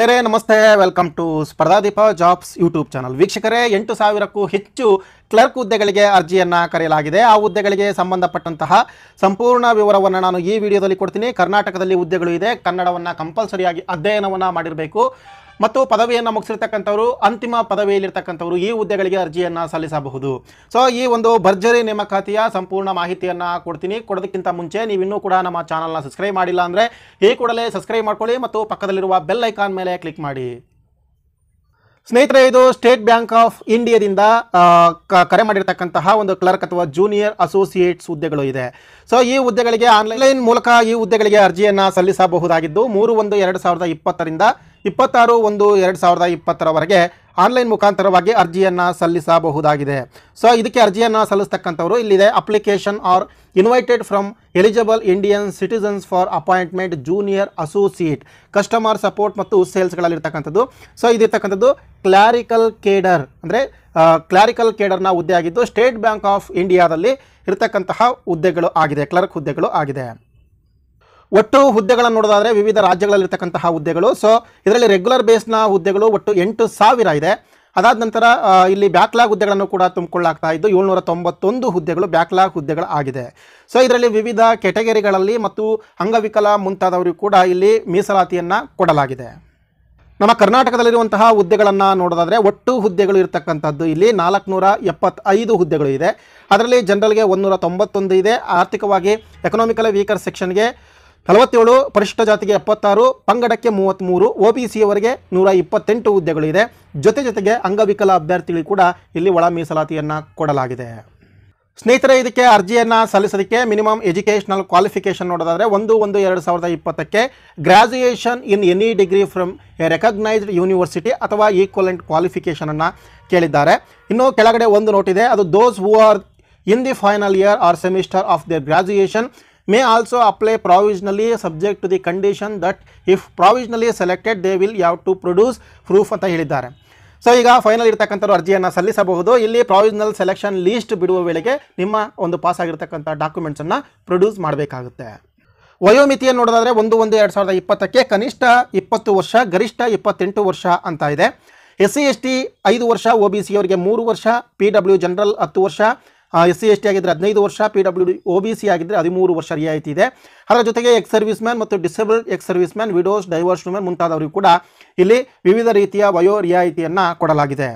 ಗೆಳೆಯರೇ ನಮಸ್ತೆ welcome to Spardhadeepa jobs YouTube channel ವೀಕ್ಷಕರೇ ಎಂಟು ಸಾವಿರಕ್ಕೂ ಹೆಚ್ಚು ಕ್ಲರ್ಕ್ ಹುದ್ದೆಗಳಿಗೆ ಅರ್ಜಿಯನ್ನು ಕರೆಯಲಾಗಿದೆ ಆ ಹುದ್ದೆಗಳಿಗೆ ಸಂಬಂಧಪಟ್ಟಂತಹ ಸಂಪೂರ್ಣ ವಿವರವನ್ನು ನಾನು ಈ ವಿಡಿಯೋದಲ್ಲಿ ಕೊಡ್ತೀನಿ ಕರ್ನಾಟಕದಲ್ಲಿ ಹುದ್ದೆಗಳು ಇದೆ ಕನ್ನಡವನ್ನು ಕಂಪಲ್ಸರಿಯಾಗಿ ಅಧ್ಯಯನವನ್ನು ಮಾಡಿರಬೇಕು ಮತ್ತು ಪದವಿಯನ್ನು ಮುಗಿಸಿರ್ತಕ್ಕಂಥವರು ಅಂತಿಮ ಪದವಿಯಲ್ಲಿರ್ತಕ್ಕಂಥವರು ಈ ಹುದ್ದೆಗಳಿಗೆ ಅರ್ಜಿಯನ್ನು ಸಲ್ಲಿಸಬಹುದು ಸೊ ಈ ಒಂದು ಭರ್ಜರಿ ನೇಮಕಾತಿಯ ಸಂಪೂರ್ಣ ಮಾಹಿತಿಯನ್ನು ಕೊಡ್ತೀನಿ ಕೊಡೋದಕ್ಕಿಂತ ಮುಂಚೆ ನೀವಿನ್ನೂ ಕೂಡ ನಮ್ಮ ಚಾನಲ್ನ ಸಬ್ಸ್ಕ್ರೈಬ್ ಮಾಡಿಲ್ಲ ಅಂದ್ರೆ ಈ ಕೂಡಲೇ ಸಬ್ಸ್ಕ್ರೈಬ್ ಮಾಡ್ಕೊಳ್ಳಿ ಮತ್ತು ಪಕ್ಕದಲ್ಲಿರುವ ಬೆಲ್ ಐಕಾನ್ ಮೇಲೆ ಕ್ಲಿಕ್ ಮಾಡಿ ಸ್ನೇಹಿತರೆ ಇದು ಸ್ಟೇಟ್ ಬ್ಯಾಂಕ್ ಆಫ್ ಇಂಡಿಯಾದಿಂದ ಕರೆ ಮಾಡಿರ್ತಕ್ಕಂತಹ ಒಂದು ಕ್ಲರ್ಕ್ ಅಥವಾ ಜೂನಿಯರ್ ಅಸೋಸಿಯೇಟ್ಸ್ ಹುದ್ದೆಗಳು ಇದೆ ಸೊ ಈ ಹುದ್ದೆಗಳಿಗೆ ಆನ್ಲೈನ್ ಮೂಲಕ ಈ ಹುದ್ದೆಗಳಿಗೆ ಅರ್ಜಿಯನ್ನು ಸಲ್ಲಿಸಬಹುದಾಗಿದ್ದು ಮೂರು ಒಂದು ಎರಡು ಸಾವಿರದ ಇಪ್ಪತ್ತರಿಂದ ಇಪ್ಪತ್ತಾರು ಒಂದು ಎರಡು ಸಾವಿರದ ಇಪ್ಪತ್ತರವರೆಗೆ ಆನ್ಲೈನ್ ಮುಖಾಂತರವಾಗಿ ಅರ್ಜಿಯನ್ನು ಸಲ್ಲಿಸಬಹುದಾಗಿದೆ ಸೊ ಇದಕ್ಕೆ ಅರ್ಜಿಯನ್ನು ಸಲ್ಲಿಸ್ತಕ್ಕಂಥವರು ಇಲ್ಲಿದೆ application are invited from eligible Indian citizens for appointment junior associate customer support ಮತ್ತು ಸೇಲ್ಸ್ಗಳಲ್ಲಿರ್ತಕ್ಕಂಥದ್ದು ಸೊ ಇದಿರ್ತಕ್ಕಂಥದ್ದು ಕ್ಲಾರಿಕಲ್ ಕೇಡರ್ ಅಂದರೆ ಕ್ಲಾರಿಕಲ್ ಕೇಡರ್ನ ಹುದ್ದೆ ಆಗಿದ್ದು ಸ್ಟೇಟ್ ಬ್ಯಾಂಕ್ ಆಫ್ ಇಂಡಿಯಾದಲ್ಲಿ ಇರತಕ್ಕಂತಹ ಹುದ್ದೆಗಳು ಆಗಿದೆ ಕ್ಲರ್ಕ್ ಹುದ್ದೆಗಳು ಆಗಿದೆ ಒಟ್ಟು ಹುದ್ದೆಗಳನ್ನು ನೋಡೋದಾದರೆ ವಿವಿಧ ರಾಜ್ಯಗಳಲ್ಲಿರ್ತಕ್ಕಂತಹ ಹುದ್ದೆಗಳು ಸೊ ಇದರಲ್ಲಿ ರೆಗ್ಯುಲರ್ ಬೇಸ್ನ ಹುದ್ದೆಗಳು ಒಟ್ಟು ಎಂಟು ಸಾವಿರ ಇದೆ ಅದಾದ ನಂತರ ಇಲ್ಲಿ ಬ್ಯಾಕ್ಲಾಗ್ ಹುದ್ದೆಗಳನ್ನು ಕೂಡ ತುಂಬಿಕೊಳ್ಳಾಗ್ತಾ ಇದ್ದು ಏಳ್ನೂರ ತೊಂಬತ್ತೊಂದು ಹುದ್ದೆಗಳು ಬ್ಯಾಕ್ಲಾಗ್ ಹುದ್ದೆಗಳು ಆಗಿದೆ ಸೊ ಇದರಲ್ಲಿ ವಿವಿಧ ಕೆಟಗರಿಗಳಲ್ಲಿ ಮತ್ತು ಅಂಗವಿಕಲ ಮುಂತಾದವರಿಗೂ ಕೂಡ ಇಲ್ಲಿ ಮೀಸಲಾತಿಯನ್ನು ಕೊಡಲಾಗಿದೆ ನಮ್ಮ ಕರ್ನಾಟಕದಲ್ಲಿರುವಂತಹ ಹುದ್ದೆಗಳನ್ನು ನೋಡೋದಾದರೆ ಒಟ್ಟು ಹುದ್ದೆಗಳು ಇರತಕ್ಕಂಥದ್ದು ಇಲ್ಲಿ ನಾಲ್ಕುನೂರ ಎಪ್ಪತ್ತೈದು ಹುದ್ದೆಗಳು ಇದೆ ಅದರಲ್ಲಿ ಜನರಲ್ಗೆ ನೂರ ತೊಂಬತ್ತೊಂದು ಇದೆ ಆರ್ಥಿಕವಾಗಿ ಎಕನಾಮಿಕಲಿ ವೀಕರ್ ಸೆಕ್ಷನ್ಗೆ ನಲವತ್ತೇಳು ಪರಿಶಿಷ್ಟ ಜಾತಿಗೆ ಎಪ್ಪತ್ತಾರು ಪಂಗಡಕ್ಕೆ ಮೂವತ್ತ್ಮೂರು ಒ ಬಿ ಅವರಿಗೆ ನೂರ ಇಪ್ಪತ್ತೆಂಟು ಹುದ್ದೆಗಳಿದೆ ಜೊತೆ ಜೊತೆಗೆ ಅಂಗವಿಕಲ ಅಭ್ಯರ್ಥಿಗಳಿಗೆ ಕೂಡ ಇಲ್ಲಿ ಒಳ ಮೀಸಲಾತಿಯನ್ನು ಕೊಡಲಾಗಿದೆ ಸ್ನೇಹಿತರೆ ಇದಕ್ಕೆ ಅರ್ಜಿಯನ್ನು ಸಲ್ಲಿಸೋದಕ್ಕೆ ಮಿನಿಮಮ್ ಎಜುಕೇಷನಲ್ ಕ್ವಾಲಿಫಿಕೇಷನ್ ನೋಡೋದಾದರೆ ಒಂದು ಒಂದು ಎರಡು ಸಾವಿರದ ಇಪ್ಪತ್ತಕ್ಕೆ graduation in any degree from a recognised university ಅಥವಾ ಈಕ್ವಲೆಂಟ್ ಕ್ವಾಲಿಫಿಕೇಷನನ್ನು ಕೇಳಿದ್ದಾರೆ ಇನ್ನು ಕೆಳಗಡೆ ಒಂದು ನೋಟಿದೆ ಅದು those who are in the final year or semester of their graduation may also apply provisionally subject to the condition that if provisionally selected they will have to produce proof ಅಂತ ಹೇಳಿದ್ದಾರೆ so ಈಗ final ಇರತಕ್ಕಂಥವ್ರು ಅರ್ಜಿಯನ್ನು ಸಲ್ಲಿಸಬಹುದು ಇಲ್ಲಿ ಪ್ರಾವಿಷ್ನಲ್ selection list ಬಿಡುವ ವೇಳೆಗೆ ನಿಮ್ಮ ಒಂದು ಪಾಸ್ ಆಗಿರ್ತಕ್ಕಂಥ ಡಾಕ್ಯುಮೆಂಟ್ಸನ್ನು ಪ್ರೊಡ್ಯೂಸ್ ಮಾಡಬೇಕಾಗುತ್ತೆ ವಯೋಮಿತಿಯನ್ನು ನೋಡೋದಾದರೆ ಒಂದು ಒಂದು ಎರಡು ಸಾವಿರದ ಇಪ್ಪತ್ತಕ್ಕೆ ಕನಿಷ್ಠ ಇಪ್ಪತ್ತು ವರ್ಷ ಗರಿಷ್ಠ ಇಪ್ಪತ್ತೆಂಟು ವರ್ಷ ಅಂತ ಇದೆ ಎಸ್ ಸಿ ಎಸ್ ಟಿ ಐದು ವರ್ಷ ಒ ಬಿ ಸಿ ಅವರಿಗೆ ಮೂರು ವರ್ಷ ಪಿ ಡಬ್ಲ್ಯೂ ಜನರಲ್ ಹತ್ತು ವರ್ಷ ಎಸ್ ಸಿ ಎಸ್ ಟಿ ಆಗಿದ್ದರೆ ಹದಿನೈದು ವರ್ಷ P W D O B C ಆಗಿದ್ದರೆ ಹದಿಮೂರು ವರ್ಷ ರಿಯಾಯಿತಿ ಇದೆ ಅದರ ಜೊತೆಗೆ ಎಕ್ಸ್ ಸರ್ವಿಸ್ ಮ್ಯಾನ್ ಮತ್ತು disabled ex serviceman widows divorce women ಮುಂತಾದವರಿಗೂ ಕೂಡ ಇಲ್ಲಿ ವಿವಿಧ ರೀತಿಯ ವಯೋ ರಿಯಾಯಿತಿಯನ್ನು ಕೊಡಲಾಗಿದೆ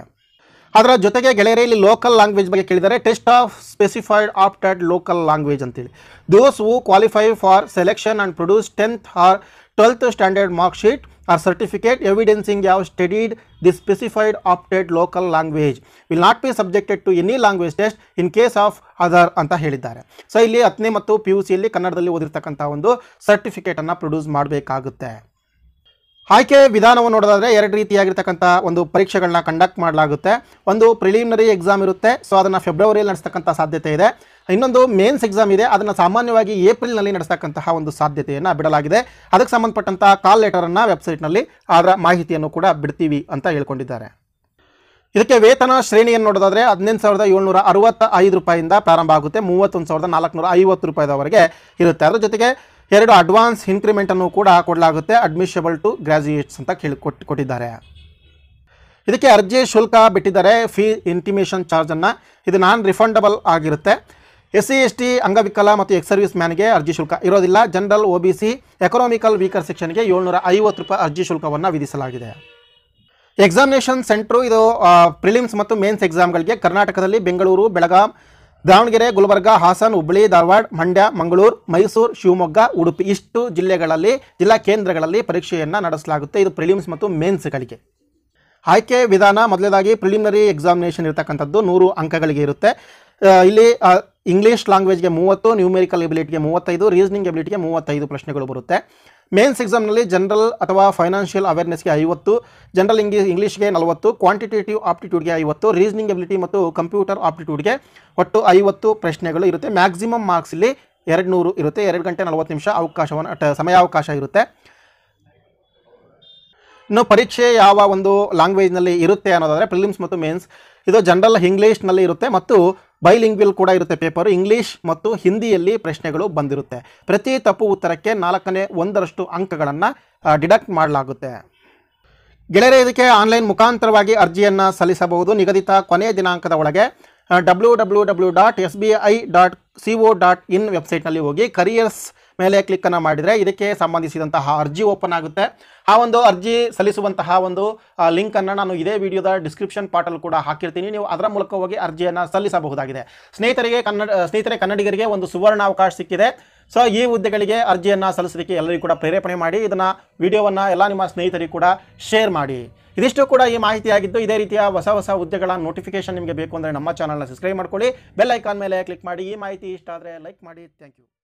ಅದರ ಜೊತೆಗೆ ಗೆಳೆಯರಲ್ಲಿ ಲೋಕಲ್ ಲ್ಯಾಂಗ್ವೇಜ್ ಬಗ್ಗೆ ಕೇಳಿದರೆ test of specified opted local language ಅಂತೇಳಿ those who qualify for selection and produce tenth or 12th Standard mark sheet or certificate evidencing you have studied the specified opted local language will not be subjected to any language test in case of other ಅಂತ ಹೇಳಿದ್ದಾರೆ so ಇಲ್ಲಿ ಹತ್ತನೇ ಮತ್ತು puc you ಸಿಯಲ್ಲಿ ಕನ್ನಡದಲ್ಲಿ ಓದಿರ್ತಕ್ಕಂಥ ಒಂದು ಸರ್ಟಿಫಿಕೇಟನ್ನು produce ಮಾಡಬೇಕಾಗುತ್ತೆ ಆಯ್ಕೆ ವಿಧಾನವನ್ನು ನೋಡೋದಾದರೆ ಎರಡು ರೀತಿಯಾಗಿರ್ತಕ್ಕಂಥ ಒಂದು ಪರೀಕ್ಷೆಗಳನ್ನ ಕಂಡಕ್ಟ್ ಮಾಡಲಾಗುತ್ತೆ ಒಂದು ಪ್ರಿಲಿಮಿನರಿ ಎಕ್ಸಾಮ್ ಇರುತ್ತೆ ಸೊ ಅದನ್ನು ಫೆಬ್ರವರಿಯಲ್ಲಿ ನಡೆಸ್ತಕ್ಕಂಥ ಸಾಧ್ಯತೆ ಇದೆ ಇನ್ನೊಂದು ಮೇನ್ಸ್ ಎಕ್ಸಾಮ್ ಇದೆ ಅದನ್ನು ಸಾಮಾನ್ಯವಾಗಿ ಏಪ್ರಿಲ್ನಲ್ಲಿ ನಡೆಸ್ತಕ್ಕಂತಹ ಒಂದು ಸಾಧ್ಯತೆಯನ್ನು ಬಿಡಲಾಗಿದೆ ಅದಕ್ಕೆ ಸಂಬಂಧಪಟ್ಟಂತಹ ಕಾಲ್ ಲೆಟರನ್ನು ವೆಬ್ಸೈಟ್ನಲ್ಲಿ ಅದರ ಮಾಹಿತಿಯನ್ನು ಕೂಡ ಬಿಡ್ತೀವಿ ಅಂತ ಹೇಳ್ಕೊಂಡಿದ್ದಾರೆ ಇದಕ್ಕೆ ವೇತನ ಶ್ರೇಣಿಯನ್ನು ನೋಡೋದಾದರೆ ಹದಿನೈದು ಸಾವಿರದ ಏಳ್ನೂರ ಅರವತ್ತ ಐದು ರೂಪಾಯಿಂದ ಪ್ರಾರಂಭ ಆಗುತ್ತೆ ಮೂವತ್ತೊಂದು ಸಾವಿರದ ನಾಲ್ಕುನೂರ ಐವತ್ತು ರೂಪಾಯಿದವರೆಗೆ ಇರುತ್ತೆ ಅದರ ಜೊತೆಗೆ ಎರಡು ಅಡ್ವಾನ್ಸ್ ಇನ್ಕ್ರಿಮೆಂಟನ್ನು ಕೂಡ ಕೊಡಲಾಗುತ್ತೆ ಅಡ್ಮಿಷಬಲ್ ಟು ಗ್ರ್ಯಾಜುಯೇಟ್ಸ್ ಅಂತ ಕೇಳಿ ಕೊಟ್ಟು ಕೊಟ್ಟಿದ್ದಾರೆ ಇದಕ್ಕೆ ಅರ್ಜಿ ಶುಲ್ಕ ಬಿಟ್ಟಿದ್ದಾರೆ ಫೀ ಇಂಟಿಮೇಷನ್ ಚಾರ್ಜನ್ನು ಇದು ನಾನ್ ರಿಫಂಡಬಲ್ ಆಗಿರುತ್ತೆ ಎಸ್ ಸಿ ಎಸ್ ಟಿ ಅಂಗವಿಕಲ ಮತ್ತು ಎಕ್ಸ್ ಸರ್ವಿಸ್ ಮ್ಯಾನ್ಗೆ ಅರ್ಜಿ ಶುಲ್ಕ ಇರೋದಿಲ್ಲ general O B C economical weaker ಸೆಕ್ಷನ್ಗೆ ಏಳ್ನೂರ ಐವತ್ತು ರೂಪಾಯಿ ಅರ್ಜಿ ಶುಲ್ಕವನ್ನು ವಿಧಿಸಲಾಗಿದೆ ಎಕ್ಸಾಮಿನೇಷನ್ ಸೆಂಟ್ರು ಇದು ಪ್ರಿಲಿಮ್ಸ್ ಮತ್ತು ಮೇನ್ಸ್ ಎಕ್ಸಾಮ್ಗಳಿಗೆ ಕರ್ನಾಟಕದಲ್ಲಿ ಬೆಂಗಳೂರು ಬೆಳಗಾಂ ದಾವಣಗೆರೆ ಗುಲ್ಬರ್ಗ ಹಾಸನ್ ಹುಬ್ಬಳ್ಳಿ ಧಾರವಾಡ ಮಂಡ್ಯ ಮಂಗಳೂರು ಮೈಸೂರು ಶಿವಮೊಗ್ಗ ಉಡುಪಿ ಇಷ್ಟು ಜಿಲ್ಲೆಗಳಲ್ಲಿ ಜಿಲ್ಲಾ ಕೇಂದ್ರಗಳಲ್ಲಿ ಪರೀಕ್ಷೆಯನ್ನು ನಡೆಸಲಾಗುತ್ತೆ ಇದು ಪ್ರಿಲಿಮ್ಸ್ ಮತ್ತು ಮೇನ್ಸ್ಗಳಿಗೆ ಆಯ್ಕೆ ವಿಧಾನ ಮೊದಲೇದಾಗಿ ಪ್ರಿಲಿಮಿನರಿ ಎಕ್ಸಾಮಿನೇಷನ್ ಇರತಕ್ಕಂಥದ್ದು ನೂರು ಅಂಕಗಳಿಗೆ ಇರುತ್ತೆ ಇಲ್ಲಿ ಇಂಗ್ಲೀಷ್ ಲ್ಯಾಂಗ್ವೇಜ್ಗೆ ಮೂವತ್ತು ನ್ಯೂಮೆರಿಕಲ್ ಎಬಿಲಿಟಿಗೆ ಮೂವತ್ತೈದು ರೀಸನಿಂಗ್ ಎಬಿಲಿಟಿಗೆ ಮೂವತ್ತೈದು ಪ್ರಶ್ನೆಗಳು ಬರುತ್ತೆ ಮೇನ್ಸ್ ಎಕ್ಸಾಮ್ನಲ್ಲಿ ಜನರಲ್ ಅಥವಾ ಫೈನಾನ್ಷಿಯಲ್ ಅವೇರ್ನೆಸ್ಗೆ ಐವತ್ತು ಜನರಲ್ ಇಂಗ್ಲಿ ಇಂಗ್ಲೀಷ್ಗೆ ನಲವತ್ತು ಕ್ವಾಂಟಿಟೇಟಿವ್ ಆಪ್ಟಿಟ್ಯೂಡ್ಗೆ ಐವತ್ತು ರೀಸನಿಂಗ್ ಎಬಿಲಿಟಿ ಮತ್ತು ಕಂಪ್ಯೂಟರ್ ಆಪ್ಟಿಟ್ಯೂಡ್ಗೆ ಒಟ್ಟು ಐವತ್ತು ಪ್ರಶ್ನೆಗಳು ಇರುತ್ತೆ ಮ್ಯಾಕ್ಸಿಮಮ್ ಮಾರ್ಕ್ಸ್ ಎರಡು ನೂರು ಇರುತ್ತೆ ಎರಡು ಗಂಟೆ ನಲವತ್ತು ನಿಮಿಷ ಅವಕಾಶವನ್ನು ಸಮಯಾವಕಾಶ ಇರುತ್ತೆ ಇನ್ನು ಪರೀಕ್ಷೆ ಯಾವ ಒಂದು ಲ್ಯಾಂಗ್ವೇಜ್ನಲ್ಲಿ ಇರುತ್ತೆ ಅನ್ನೋದಾದರೆ ಪ್ರಿಲಿಮ್ಸ್ ಮತ್ತು ಮೇನ್ಸ್ ಇದು ಜನರಲ್ ಇಂಗ್ಲೀಷ್ನಲ್ಲಿ ಇರುತ್ತೆ ಮತ್ತು ಬೈಲಿಂಗ್ವಿಲ್ ಕೂಡ ಇರುತ್ತೆ ಪೇಪರು ಇಂಗ್ಲೀಷ್ ಮತ್ತು ಹಿಂದಿಯಲ್ಲಿ ಪ್ರಶ್ನೆಗಳು ಬಂದಿರುತ್ತೆ ಪ್ರತಿ ತಪ್ಪು ಉತ್ತರಕ್ಕೆ ನಾಲ್ಕನೇ ಒಂದರಷ್ಟು ಅಂಕಗಳನ್ನು ಡಿಡಕ್ಟ್ ಮಾಡಲಾಗುತ್ತೆ ಗೆಳೆಯರೇ ಇದಕ್ಕೆ ಆನ್ಲೈನ್ ಮುಖಾಂತರವಾಗಿ ಅರ್ಜಿಯನ್ನು ಸಲ್ಲಿಸಬಹುದು ನಿಗದಿತ ಕೊನೆಯ ದಿನಾಂಕದ ಒಳಗೆ W W W dot S B I dot C O dot in ವೆಬ್ಸೈಟ್ನಲ್ಲಿ ಹೋಗಿ ಕರಿಯರ್ಸ್ ಮೇಲೆ ಕ್ಲಿಕ್ಕನ್ನು ಮಾಡಿದರೆ ಇದಕ್ಕೆ ಸಂಬಂಧಿಸಿದಂತಹ ಅರ್ಜಿ ಓಪನ್ ಆಗುತ್ತೆ ಆ ಒಂದು ಅರ್ಜಿ ಸಲ್ಲಿಸುವಂತಹ ಒಂದು ಲಿಂಕನ್ನು ನಾನು ಇದೇ ವಿಡಿಯೋದ ಡಿಸ್ಕ್ರಿಪ್ಷನ್ ಪಾರ್ಟಲ್ಲಿ ಕೂಡ ಹಾಕಿರ್ತೀನಿ ನೀವು ಅದರ ಮೂಲಕ ಹೋಗಿ ಅರ್ಜಿಯನ್ನು ಸಲ್ಲಿಸಬಹುದಾಗಿದೆ ಸ್ನೇಹಿತರಿಗೆ ಕನ್ನಡ ಸ್ನೇಹಿತರೆ ಕನ್ನಡಿಗರಿಗೆ ಒಂದು ಸುವರ್ಣ ಅವಕಾಶ ಸಿಕ್ಕಿದೆ ಸೊ ಈ ಹುದ್ದೆಗಳಿಗೆ ಅರ್ಜಿಯನ್ನು ಸಲ್ಲಿಸಲಿಕ್ಕೆ ಎಲ್ಲರಿಗೂ ಕೂಡ ಪ್ರೇರೇಪಣೆ ಮಾಡಿ ಇದನ್ನು ವಿಡಿಯೋವನ್ನು ಎಲ್ಲ ನಿಮ್ಮ ಸ್ನೇಹಿತರಿಗೂ ಕೂಡ ಶೇರ್ ಮಾಡಿ ಇದಿಷ್ಟು ಕೂಡ ಈ ಮಾಹಿತಿಯಾಗಿದ್ದು ಇದೇ ರೀತಿಯ ಹೊಸ ಹೊಸ ಹುದ್ದೆಗಳ ನೋಟಿಫಿಕೇಶನ್ ನಿಮಗೆ ಬೇಕು ಅಂದರೆ ನಮ್ಮ ಚಾನಲ್ನ ಸಬ್ಸ್ಕ್ರೈಬ್ ಮಾಡ್ಕೊಳ್ಳಿ ಬೆಲ್ ಐಕಾನ್ ಮೇಲೆ ಕ್ಲಿಕ್ ಮಾಡಿ ಈ ಮಾಹಿತಿ ಇಷ್ಟ ಆದರೆ ಲೈಕ್ ಮಾಡಿ ಥ್ಯಾಂಕ್ ಯು